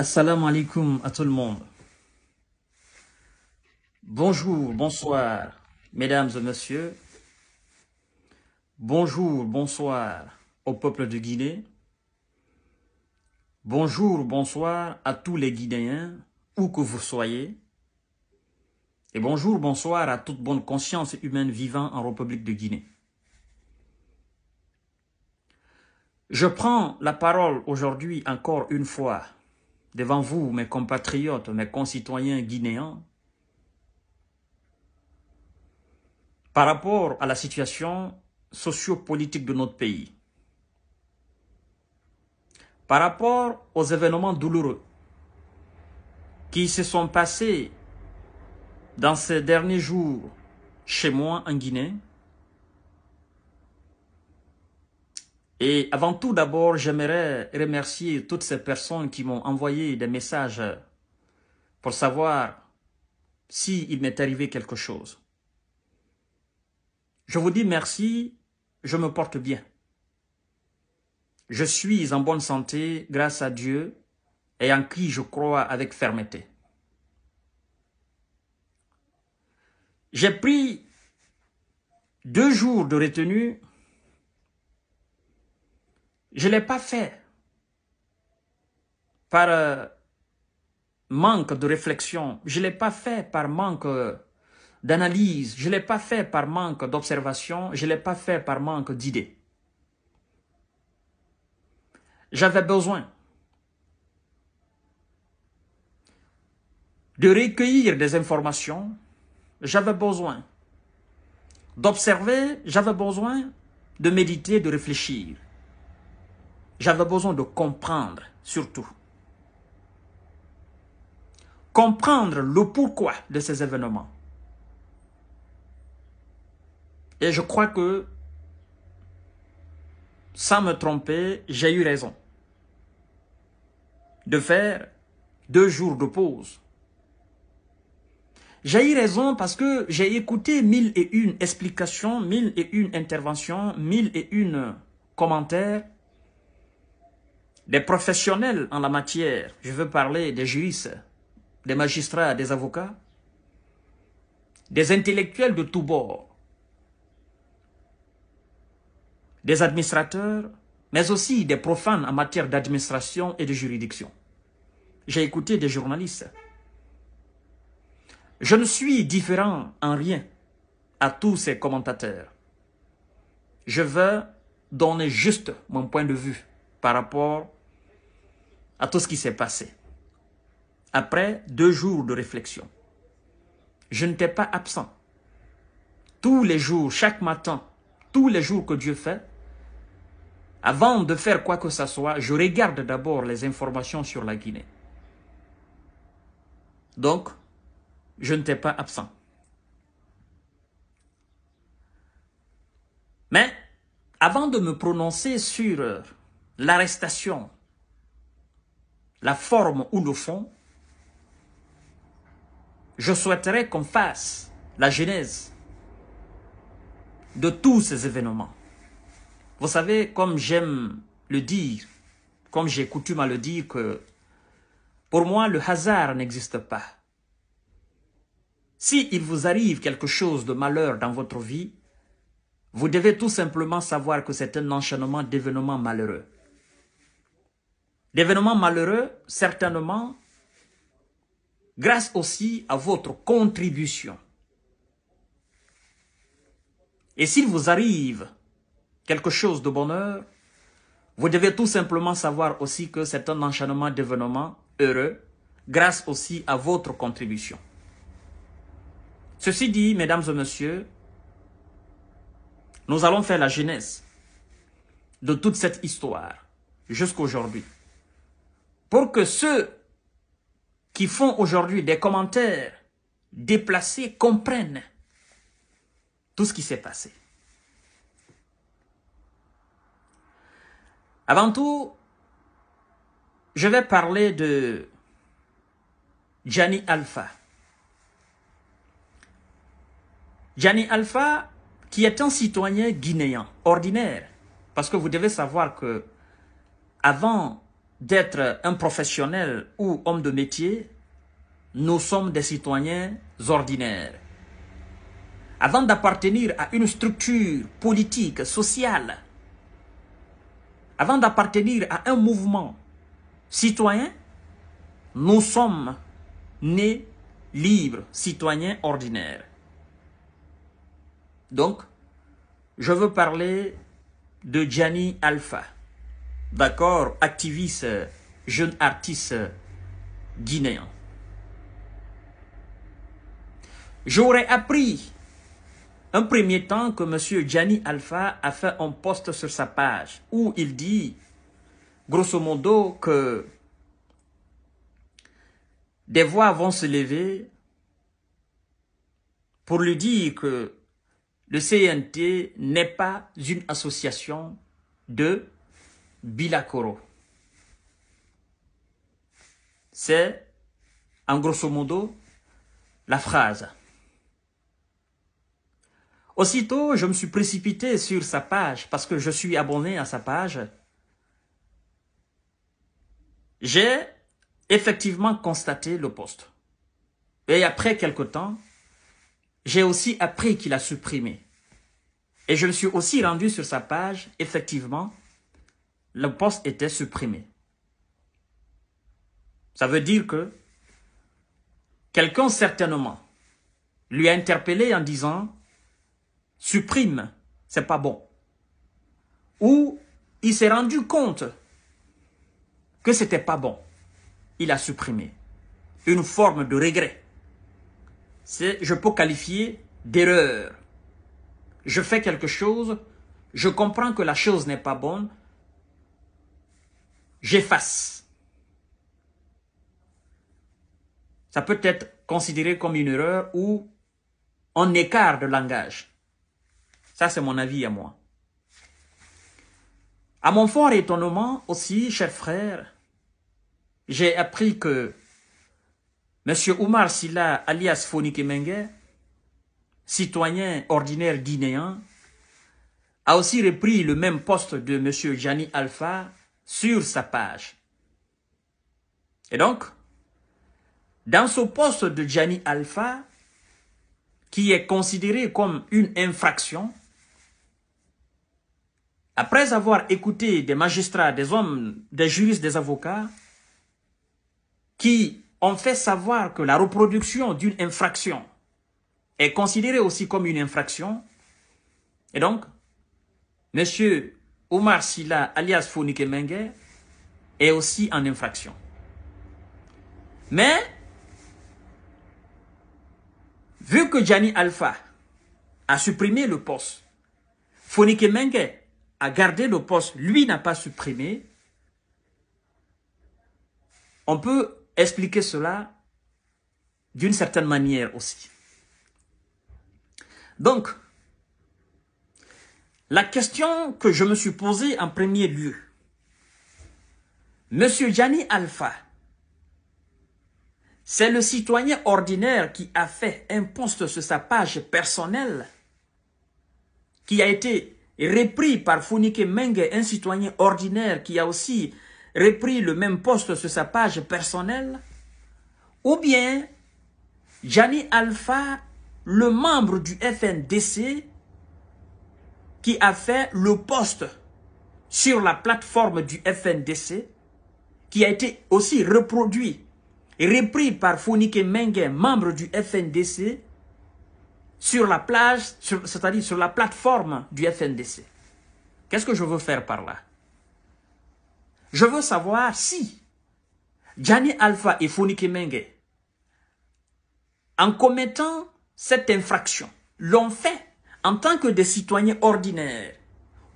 Assalamu alaikum à tout le monde. Bonjour, bonsoir, mesdames et messieurs. Bonjour, bonsoir au peuple de Guinée. Bonjour, bonsoir à tous les Guinéens, où que vous soyez. Et bonjour, bonsoir à toute bonne conscience humaine vivant en République de Guinée. Je prends la parole aujourd'hui encore une fois devant vous, mes compatriotes, mes concitoyens guinéens, par rapport à la situation sociopolitique de notre pays, par rapport aux événements douloureux qui se sont passés dans ces derniers jours chez moi en Guinée, Et avant tout d'abord, j'aimerais remercier toutes ces personnes qui m'ont envoyé des messages pour savoir s'il il m'est arrivé quelque chose. Je vous dis merci, je me porte bien. Je suis en bonne santé grâce à Dieu et en qui je crois avec fermeté. J'ai pris deux jours de retenue je euh, ne l'ai pas fait par manque de réflexion. Je ne l'ai pas fait par manque d'analyse. Je ne l'ai pas fait par manque d'observation. Je ne l'ai pas fait par manque d'idées. J'avais besoin de recueillir des informations. J'avais besoin d'observer. J'avais besoin de méditer, de réfléchir. J'avais besoin de comprendre, surtout. Comprendre le pourquoi de ces événements. Et je crois que, sans me tromper, j'ai eu raison de faire deux jours de pause. J'ai eu raison parce que j'ai écouté mille et une explications, mille et une interventions, mille et une commentaires des professionnels en la matière. Je veux parler des juristes, des magistrats, des avocats, des intellectuels de tous bords, des administrateurs, mais aussi des profanes en matière d'administration et de juridiction. J'ai écouté des journalistes. Je ne suis différent en rien à tous ces commentateurs. Je veux donner juste mon point de vue par rapport à tout ce qui s'est passé. Après deux jours de réflexion, je n'étais pas absent. Tous les jours, chaque matin, tous les jours que Dieu fait, avant de faire quoi que ce soit, je regarde d'abord les informations sur la Guinée. Donc, je n'étais pas absent. Mais, avant de me prononcer sur euh, l'arrestation la forme ou le fond, je souhaiterais qu'on fasse la genèse de tous ces événements. Vous savez, comme j'aime le dire, comme j'ai coutume à le dire, que pour moi, le hasard n'existe pas. Si il vous arrive quelque chose de malheur dans votre vie, vous devez tout simplement savoir que c'est un enchaînement d'événements malheureux. D'événements malheureux, certainement, grâce aussi à votre contribution. Et s'il vous arrive quelque chose de bonheur, vous devez tout simplement savoir aussi que c'est un enchaînement d'événements heureux grâce aussi à votre contribution. Ceci dit, mesdames et messieurs, nous allons faire la genèse de toute cette histoire jusqu'à aujourd'hui pour que ceux qui font aujourd'hui des commentaires déplacés comprennent tout ce qui s'est passé. Avant tout, je vais parler de Gianni Alpha. Gianni Alpha, qui est un citoyen guinéen ordinaire, parce que vous devez savoir que avant d'être un professionnel ou homme de métier, nous sommes des citoyens ordinaires. Avant d'appartenir à une structure politique, sociale, avant d'appartenir à un mouvement citoyen, nous sommes nés libres, citoyens ordinaires. Donc, je veux parler de Gianni Alpha d'accord, activiste, jeune artiste guinéen. J'aurais appris un premier temps que M. Gianni Alpha a fait un post sur sa page où il dit, grosso modo, que des voix vont se lever pour lui dire que le CNT n'est pas une association de Bilakoro. C'est, en grosso modo, la phrase. Aussitôt, je me suis précipité sur sa page parce que je suis abonné à sa page. J'ai effectivement constaté le poste. Et après quelque temps, j'ai aussi appris qu'il a supprimé. Et je me suis aussi rendu sur sa page, effectivement, le poste était supprimé. Ça veut dire que quelqu'un certainement lui a interpellé en disant supprime, c'est pas bon. Ou il s'est rendu compte que c'était pas bon. Il a supprimé. Une forme de regret. C'est, je peux qualifier d'erreur. Je fais quelque chose, je comprends que la chose n'est pas bonne, j'efface. Ça peut être considéré comme une erreur ou un écart de langage. Ça, c'est mon avis à moi. À mon fort étonnement aussi, cher frère, j'ai appris que M. Oumar Silla, alias Fonike Menge, citoyen ordinaire guinéen, a aussi repris le même poste de M. Jani Alpha, sur sa page. Et donc, dans ce poste de Gianni Alpha, qui est considéré comme une infraction, après avoir écouté des magistrats, des hommes, des juristes, des avocats, qui ont fait savoir que la reproduction d'une infraction est considérée aussi comme une infraction, et donc, Monsieur. Omar Silla, alias Fonike Menghe, est aussi en infraction. Mais, vu que Gianni Alpha a supprimé le poste, Fonike Menghe a gardé le poste, lui n'a pas supprimé, on peut expliquer cela d'une certaine manière aussi. Donc, la question que je me suis posée en premier lieu, Monsieur Gianni Alpha, c'est le citoyen ordinaire qui a fait un poste sur sa page personnelle qui a été repris par Founike Menge, un citoyen ordinaire qui a aussi repris le même poste sur sa page personnelle, ou bien Gianni Alpha, le membre du FNDC, qui a fait le poste sur la plateforme du FNDC, qui a été aussi reproduit et repris par Founike Menge, membre du FNDC, sur la plage, c'est-à-dire sur la plateforme du FNDC. Qu'est-ce que je veux faire par là Je veux savoir si Gianni Alpha et Founike Menge, en commettant cette infraction, l'ont fait en tant que des citoyens ordinaires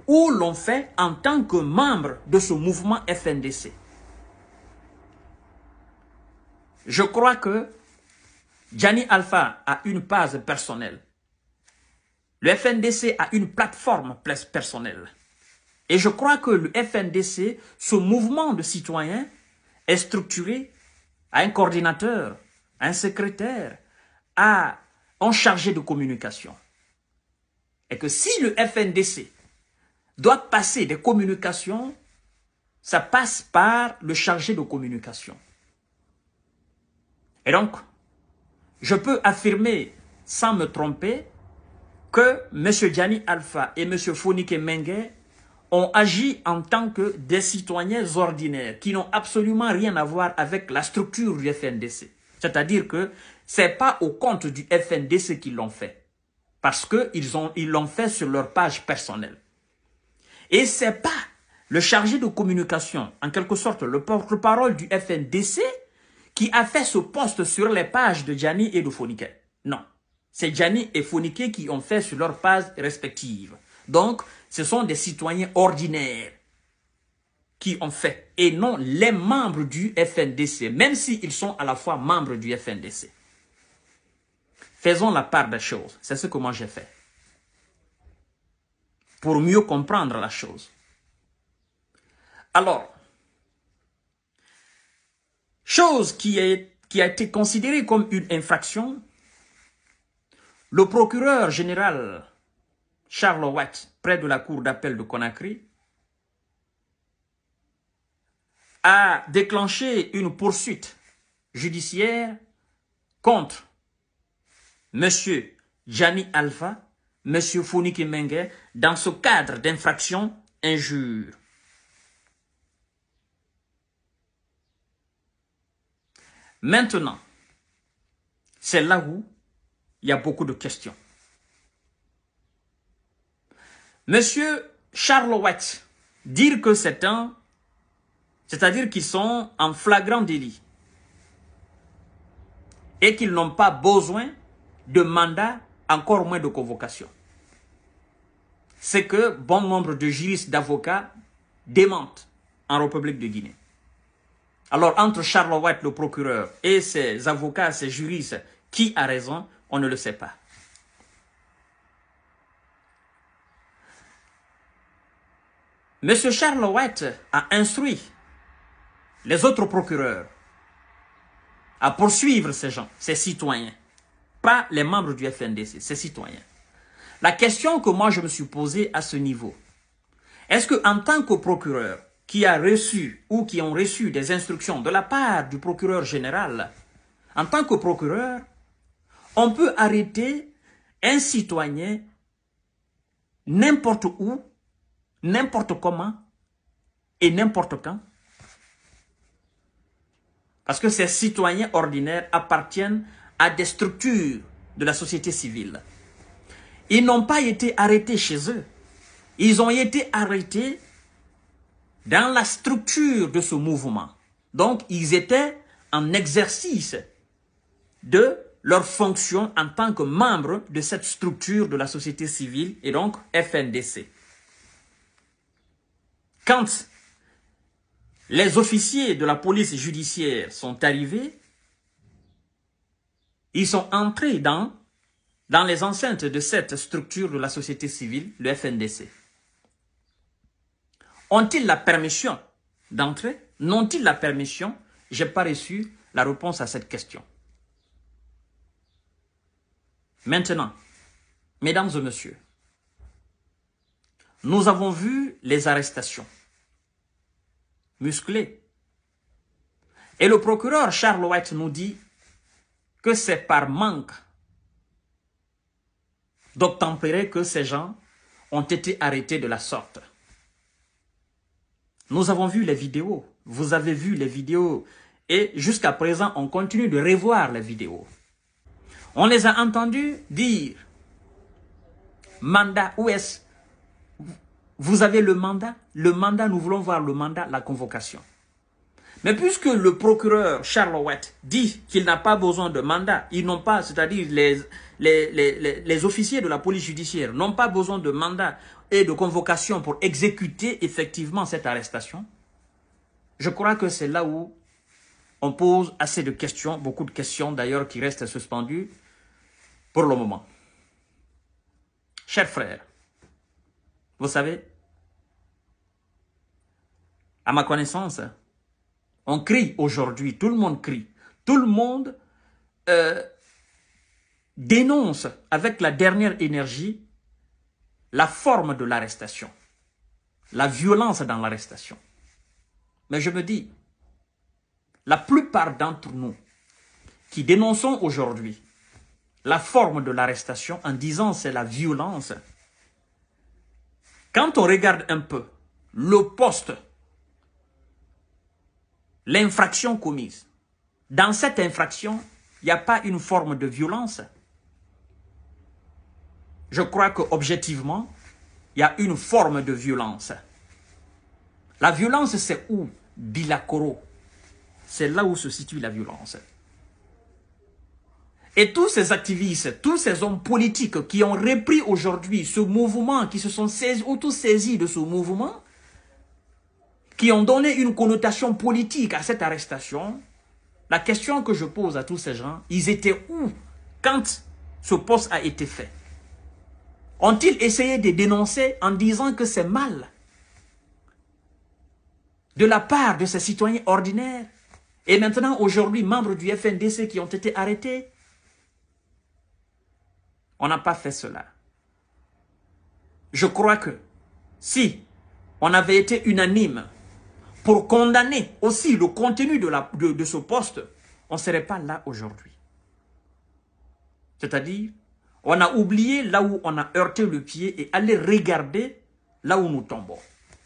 ou l'on fait en tant que membre de ce mouvement FNDC. Je crois que Gianni Alpha a une base personnelle. Le FNDC a une plateforme personnelle. Et je crois que le FNDC, ce mouvement de citoyens, est structuré à un coordinateur, à un secrétaire, à un chargé de communication. Et que si le FNDC doit passer des communications, ça passe par le chargé de communication. Et donc, je peux affirmer sans me tromper que M. Gianni Alpha et M. Fonike Menge ont agi en tant que des citoyens ordinaires qui n'ont absolument rien à voir avec la structure du FNDC. C'est-à-dire que ce n'est pas au compte du FNDC qu'ils l'ont fait. Parce qu'ils l'ont ils fait sur leur page personnelle. Et c'est pas le chargé de communication, en quelque sorte le porte-parole du FNDC, qui a fait ce poste sur les pages de Gianni et de Fonike. Non. C'est Gianni et Fonike qui ont fait sur leurs pages respectives. Donc, ce sont des citoyens ordinaires qui ont fait, et non les membres du FNDC, même s'ils sont à la fois membres du FNDC. Faisons la part des choses. C'est ce que moi j'ai fait. Pour mieux comprendre la chose. Alors, chose qui, est, qui a été considérée comme une infraction, le procureur général Charles Watt, près de la cour d'appel de Conakry, a déclenché une poursuite judiciaire contre Monsieur Jani Alpha, Monsieur Founi Kimengue, dans ce cadre d'infraction injure. Maintenant, c'est là où il y a beaucoup de questions. Monsieur Charles dire que c'est un, c'est-à-dire qu'ils sont en flagrant délit et qu'ils n'ont pas besoin de mandat, encore moins de convocation. C'est que bon nombre de juristes, d'avocats démentent en République de Guinée. Alors, entre Charles White, le procureur, et ses avocats, ses juristes, qui a raison, on ne le sait pas. Monsieur Charles White a instruit les autres procureurs à poursuivre ces gens, ces citoyens, pas les membres du FNDC, ces citoyens. La question que moi je me suis posée à ce niveau, est-ce que en tant que procureur qui a reçu ou qui ont reçu des instructions de la part du procureur général, en tant que procureur, on peut arrêter un citoyen n'importe où, n'importe comment et n'importe quand Parce que ces citoyens ordinaires appartiennent à des structures de la société civile. Ils n'ont pas été arrêtés chez eux. Ils ont été arrêtés dans la structure de ce mouvement. Donc, ils étaient en exercice de leur fonction en tant que membres de cette structure de la société civile et donc FNDC. Quand les officiers de la police judiciaire sont arrivés, ils sont entrés dans, dans les enceintes de cette structure de la société civile, le FNDC. Ont-ils la permission d'entrer N'ont-ils la permission Je n'ai pas reçu la réponse à cette question. Maintenant, mesdames et messieurs, nous avons vu les arrestations musclées. Et le procureur Charles White nous dit que c'est par manque d'obtempérer que ces gens ont été arrêtés de la sorte. Nous avons vu les vidéos, vous avez vu les vidéos, et jusqu'à présent, on continue de revoir les vidéos. On les a entendus dire, mandat, où est-ce Vous avez le mandat Le mandat, nous voulons voir le mandat, la convocation. Mais puisque le procureur Charles dit qu'il n'a pas besoin de mandat, ils n'ont pas, c'est-à-dire les, les, les, les, officiers de la police judiciaire n'ont pas besoin de mandat et de convocation pour exécuter effectivement cette arrestation, je crois que c'est là où on pose assez de questions, beaucoup de questions d'ailleurs qui restent suspendues pour le moment. Chers frères, vous savez, à ma connaissance, on crie aujourd'hui, tout le monde crie. Tout le monde euh, dénonce avec la dernière énergie la forme de l'arrestation, la violence dans l'arrestation. Mais je me dis, la plupart d'entre nous qui dénonçons aujourd'hui la forme de l'arrestation en disant c'est la violence, quand on regarde un peu le poste l'infraction commise. Dans cette infraction, il n'y a pas une forme de violence. Je crois que objectivement, il y a une forme de violence. La violence, c'est où Bilakoro. C'est là où se situe la violence. Et tous ces activistes, tous ces hommes politiques qui ont repris aujourd'hui ce mouvement, qui se sont saisis de ce mouvement, qui ont donné une connotation politique à cette arrestation, la question que je pose à tous ces gens, ils étaient où quand ce poste a été fait Ont-ils essayé de dénoncer en disant que c'est mal de la part de ces citoyens ordinaires et maintenant aujourd'hui membres du FNDC qui ont été arrêtés On n'a pas fait cela. Je crois que si on avait été unanime pour condamner aussi le contenu de, la, de, ce poste, on ne serait pas là aujourd'hui. C'est-à-dire, on a oublié là où on a heurté le pied et aller regarder là où nous tombons.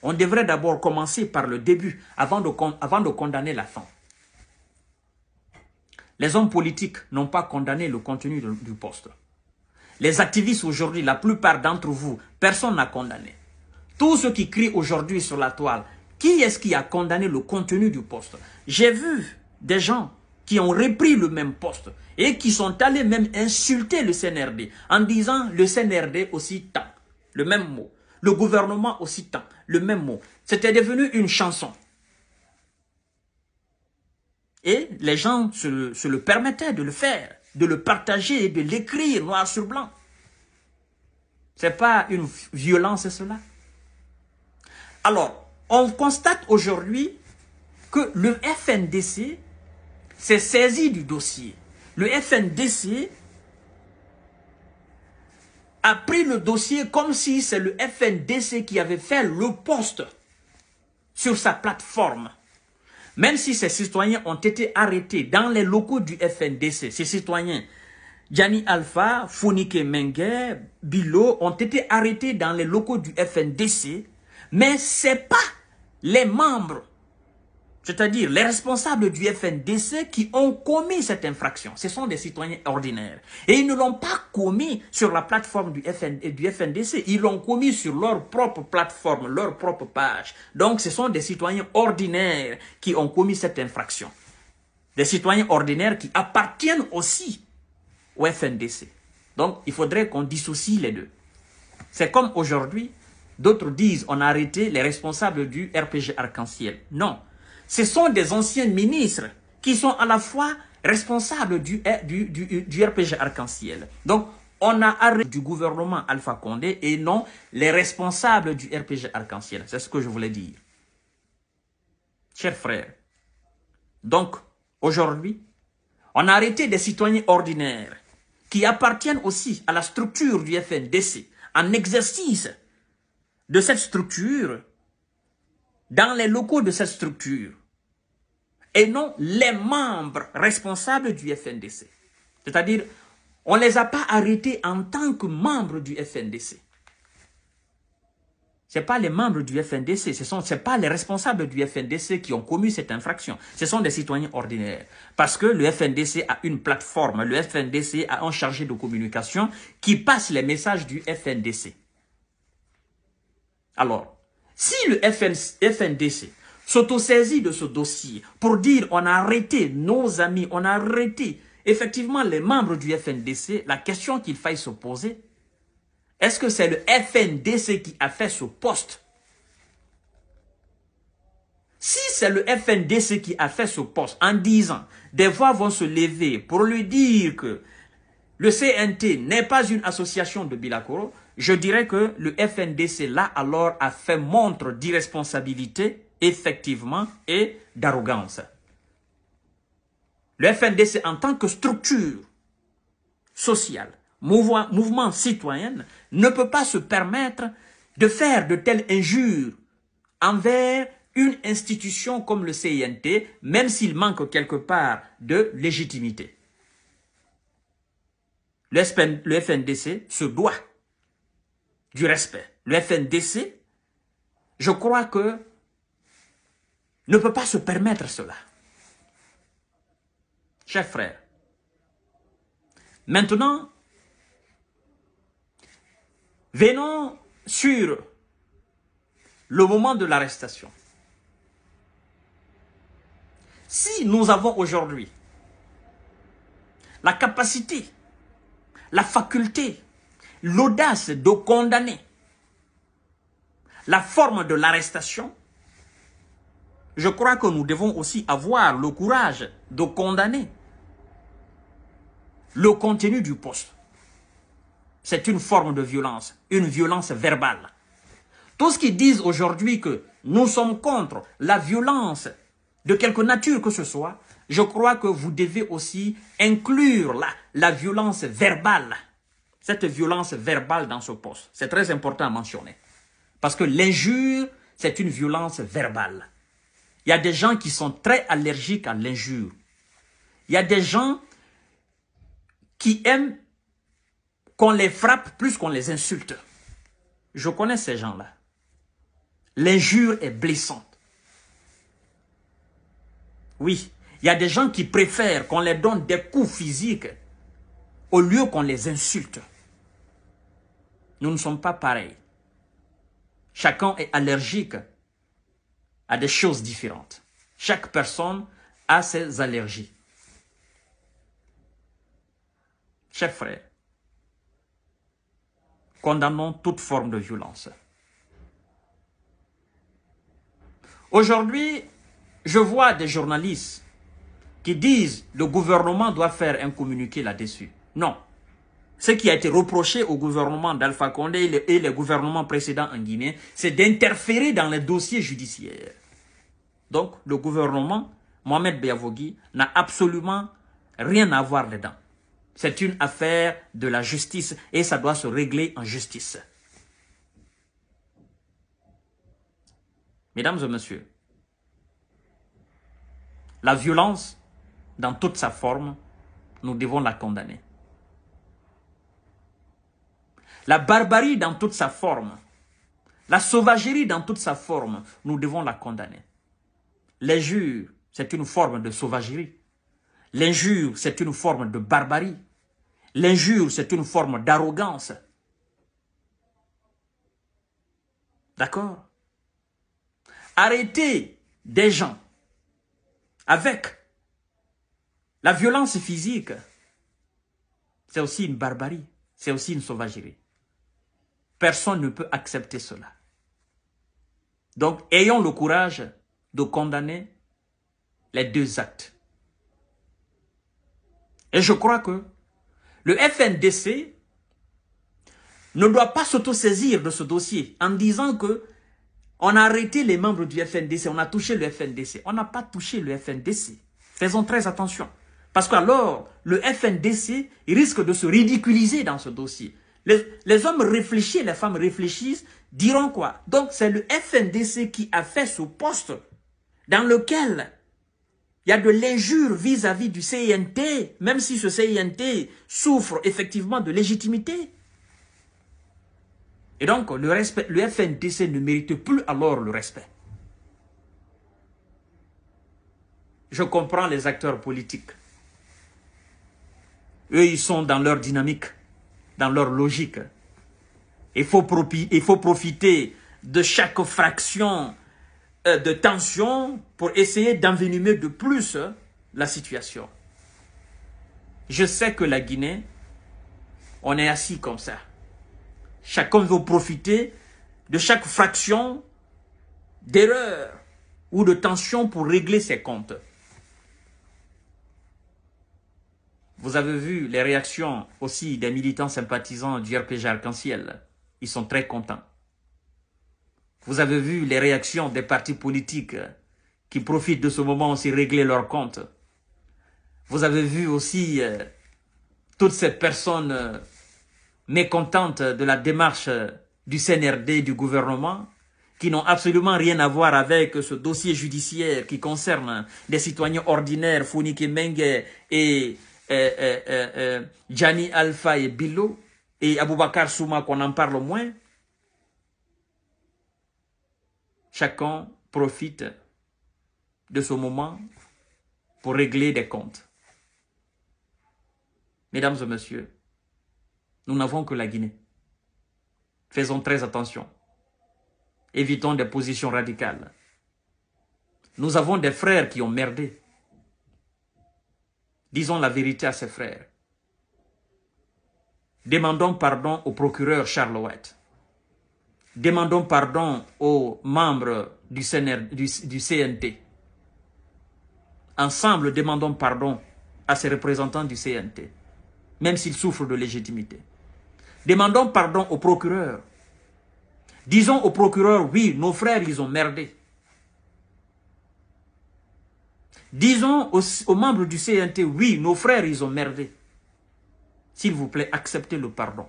On devrait d'abord commencer par le début avant de, avant de condamner la fin. Les hommes politiques n'ont pas condamné le contenu du poste. Les activistes aujourd'hui, la plupart d'entre vous, personne n'a condamné. Tous ceux qui crient aujourd'hui sur la toile, qui est-ce qui a condamné le contenu du poste J'ai vu des gens qui ont repris le même poste et qui sont allés même insulter le CNRD en disant le CNRD aussi tant, le même mot. Le gouvernement aussi tant, le même mot. C'était devenu une chanson. Et les gens se le, se permettaient de le faire, de le partager et de l'écrire noir sur blanc. C'est pas une violence cela Alors, on constate aujourd'hui que le FNDC s'est saisi du dossier. Le FNDC a pris le dossier comme si c'est le FNDC qui avait fait le poste sur sa plateforme. Même si ces citoyens ont été arrêtés dans les locaux du FNDC, ces citoyens, Gianni Alpha, Fonike Mengue, Bilo, ont été arrêtés dans les locaux du FNDC, mais c'est pas les membres, c'est-à-dire les responsables du FNDC qui ont commis cette infraction. Ce sont des citoyens ordinaires. Et ils ne l'ont pas commis sur la plateforme du, FN, du FNDC. Ils l'ont commis sur leur propre plateforme, leur propre page. Donc ce sont des citoyens ordinaires qui ont commis cette infraction. Des citoyens ordinaires qui appartiennent aussi au FNDC. Donc il faudrait qu'on dissocie les deux. C'est comme aujourd'hui, D'autres disent on a arrêté les responsables du RPG Arc-en-Ciel. Non, ce sont des anciens ministres qui sont à la fois responsables du, du, du, du RPG Arc-en-Ciel. Donc, on a arrêté du gouvernement Alpha Condé et non les responsables du RPG Arc-en-Ciel. C'est ce que je voulais dire. Chers frères, donc, aujourd'hui, on a arrêté des citoyens ordinaires qui appartiennent aussi à la structure du FNDC en exercice de cette structure, dans les locaux de cette structure, et non les membres responsables du FNDC. C'est-à-dire, on ne les a pas arrêtés en tant que membres du FNDC. Ce pas les membres du FNDC, ce ne sont pas les responsables du FNDC qui ont commis cette infraction. Ce sont des citoyens ordinaires. Parce que le FNDC a une plateforme, le FNDC a un chargé de communication qui passe les messages du FNDC. Alors, si le FNDC s'autosaisit de ce dossier pour dire on a arrêté nos amis, on a arrêté effectivement les membres du FNDC, la question qu'il faille se poser, est-ce que c'est le FNDC qui a fait ce poste Si c'est le FNDC qui a fait ce poste en disant des voix vont se lever pour lui dire que le CNT n'est pas une association de Bilakoro, je dirais que le FNDC là alors a fait montre d'irresponsabilité effectivement et d'arrogance. Le FNDC en tant que structure sociale, mouvement, citoyen, ne peut pas se permettre de faire de telles injures envers une institution comme le CINT, même s'il manque quelque part de légitimité. Le FNDC se doit du respect, le FNDC, je crois que ne peut pas se permettre cela. Chers frères, maintenant, venons sur le moment de l'arrestation. Si nous avons aujourd'hui la capacité, la faculté l'audace de condamner la forme de l'arrestation, je crois que nous devons aussi avoir le courage de condamner le contenu du poste. C'est une forme de violence, une violence verbale. Tous qui disent aujourd'hui que nous sommes contre la violence de quelque nature que ce soit, je crois que vous devez aussi inclure la violence verbale cette violence verbale dans ce poste. C'est très important à mentionner. Parce que l'injure, c'est une violence verbale. Il y a des gens qui sont très allergiques à l'injure. Il y a des gens qui aiment qu'on les frappe plus qu'on les insulte. Je connais ces gens-là. L'injure est blessante. Oui, il y a des gens qui préfèrent qu'on les donne des coups physiques au lieu qu'on les insulte. Nous ne sommes pas pareils. Chacun est allergique à des choses différentes. Chaque personne a ses allergies. Chers frères, condamnons toute forme de violence. Aujourd'hui, je vois des journalistes qui disent le gouvernement doit faire un communiqué là-dessus. Non. Ce qui a été reproché au gouvernement d'Alpha Condé et le gouvernement précédent en Guinée, c'est d'interférer dans les dossiers judiciaires. Donc, le gouvernement, Mohamed Beyavogui, n'a absolument rien à voir dedans. C'est une affaire de la justice et ça doit se régler en justice. Mesdames et messieurs, la violence, dans toute sa forme, nous devons la condamner. La barbarie dans toute sa forme, la sauvagerie dans toute sa forme, nous devons la condamner. L'injure, c'est une forme de sauvagerie. L'injure, c'est une forme de barbarie. L'injure, c'est une forme d'arrogance. D'accord Arrêter des gens avec la violence physique, c'est aussi une barbarie, c'est aussi une sauvagerie. Personne ne peut accepter cela. Donc, ayons le courage de condamner les deux actes. Et je crois que le FNDC ne doit pas s'autosaisir de ce dossier en disant que on a arrêté les membres du FNDC, on a touché le FNDC. On n'a pas touché le FNDC. Faisons très attention. Parce alors le FNDC risque de se ridiculiser dans ce dossier. Les, hommes réfléchissent, les femmes réfléchissent, diront quoi Donc c'est le FNDC qui a fait ce poste dans lequel il y a de l'injure vis-à-vis du CINT, même si ce CINT souffre effectivement de légitimité. Et donc, le, respect, le FNDC ne mérite plus alors le respect. Je comprends les acteurs politiques. Eux, ils sont dans leur dynamique dans leur logique. Il faut, profiter de chaque fraction euh, de tension pour essayer d'envenimer de plus euh, la situation. Je sais que la Guinée, on est assis comme ça. Chacun veut profiter de chaque fraction d'erreur ou de tension pour régler ses comptes. Vous avez vu les réactions aussi des militants sympathisants du RPG Arc-en-Ciel. Ils sont très contents. Vous avez vu les réactions des partis politiques qui profitent de ce moment aussi régler leurs comptes. Vous avez vu aussi euh, toutes ces personnes euh, mécontentes de la démarche euh, du CNRD, du gouvernement, qui n'ont absolument rien à voir avec ce dossier judiciaire qui concerne des citoyens ordinaires, Founike Menge et euh, Alpha et Billo et Aboubakar Souma qu'on en parle moins, chacun profite de ce moment pour régler des comptes. Mesdames et messieurs, nous n'avons que la Guinée. Faisons très attention. Évitons des positions radicales. Nous avons des frères qui ont merdé. Disons la vérité à ses frères. Demandons pardon au procureur Charles Demandons pardon aux membres du, CNT. Ensemble, demandons pardon à ses représentants du CNT, même s'ils souffrent de légitimité. Demandons pardon au procureur. Disons au procureur, oui, nos frères, ils ont merdé. Disons aux, membres du CNT, oui, nos frères, ils ont merdé. S'il vous plaît, acceptez le pardon.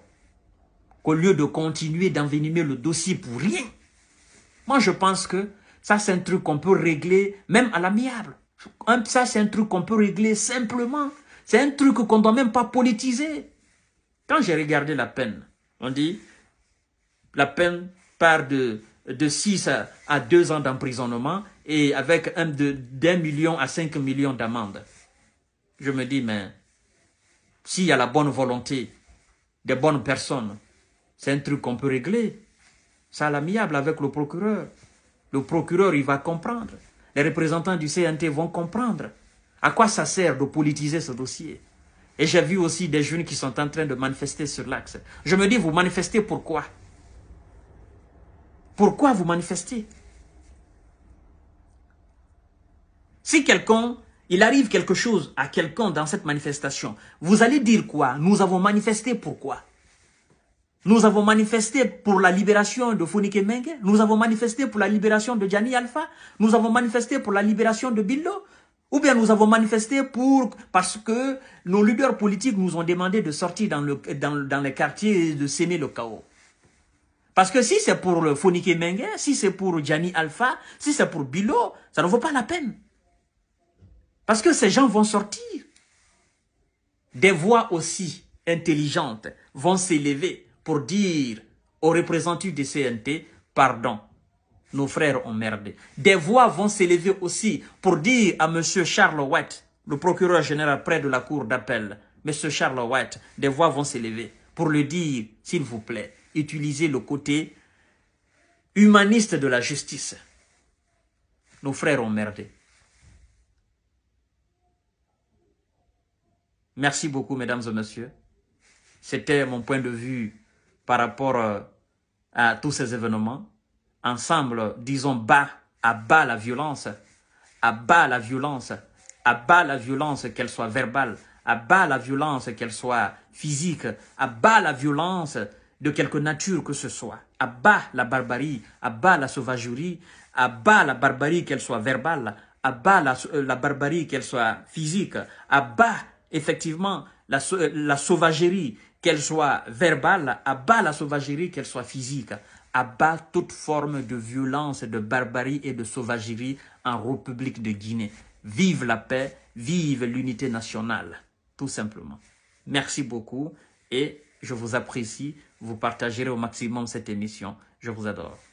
Qu'au lieu de continuer d'envenimer le dossier pour rien, moi je pense que ça c'est un truc qu'on peut régler même à l'amiable. Ça c'est un truc qu'on peut régler simplement. C'est un truc qu'on ne doit même pas politiser. Quand j'ai regardé la peine, on dit la peine part de, de 6 à, à 2 ans d'emprisonnement et avec un de d'un million à cinq millions d'amendes. Je me dis, mais s'il y a la bonne volonté des bonnes personnes, c'est un truc qu'on peut régler. Ça l'amiable avec le procureur. Le procureur, il va comprendre. Les représentants du CNT vont comprendre. À quoi ça sert de politiser ce dossier Et j'ai vu aussi des jeunes qui sont en train de manifester sur l'axe. Je me dis, vous manifestez pourquoi Pourquoi vous manifestez Si quelqu'un, il arrive quelque chose à quelqu'un dans cette manifestation, vous allez dire quoi Nous avons manifesté pourquoi Nous avons manifesté pour la libération de Fonike Menge Nous avons manifesté pour la libération de Gianni Alpha Nous avons manifesté pour la libération de Billo ou bien nous avons manifesté pour parce que nos leaders politiques nous ont demandé de sortir dans, le, dans, les quartiers et de s'aimer le chaos. Parce que si c'est pour Fonike Menge, si c'est pour Gianni Alpha, si c'est pour Bilo, ça ne vaut pas la peine. Parce que ces gens vont sortir. Des voix aussi intelligentes vont s'élever pour dire aux représentants des CNT, pardon, nos frères ont merdé. Des voix vont s'élever aussi pour dire à M. Charles White, le procureur général près de la cour d'appel, M. Charles White, des voix vont s'élever pour lui dire, s'il vous plaît, utilisez le côté humaniste de la justice. Nos frères ont merdé. Merci beaucoup, mesdames et messieurs. C'était mon point de vue par rapport à tous ces événements. Ensemble, disons bas, à bas la violence, à bas la violence, à bas la violence, qu'elle soit verbale, à bas la violence, qu'elle soit physique, à bas la violence de quelque nature que ce soit, à bas la barbarie, à bas la sauvagerie, à bas la barbarie, qu'elle soit verbale, à bas la, barbarie, qu'elle soit physique, à bas effectivement la, sauvagerie, qu'elle soit verbale, abat la sauvagerie, qu'elle soit physique, abat toute forme de violence, de barbarie et de sauvagerie en République de Guinée. Vive la paix, vive l'unité nationale, tout simplement. Merci beaucoup et je vous apprécie. Vous partagerez au maximum cette émission. Je vous adore.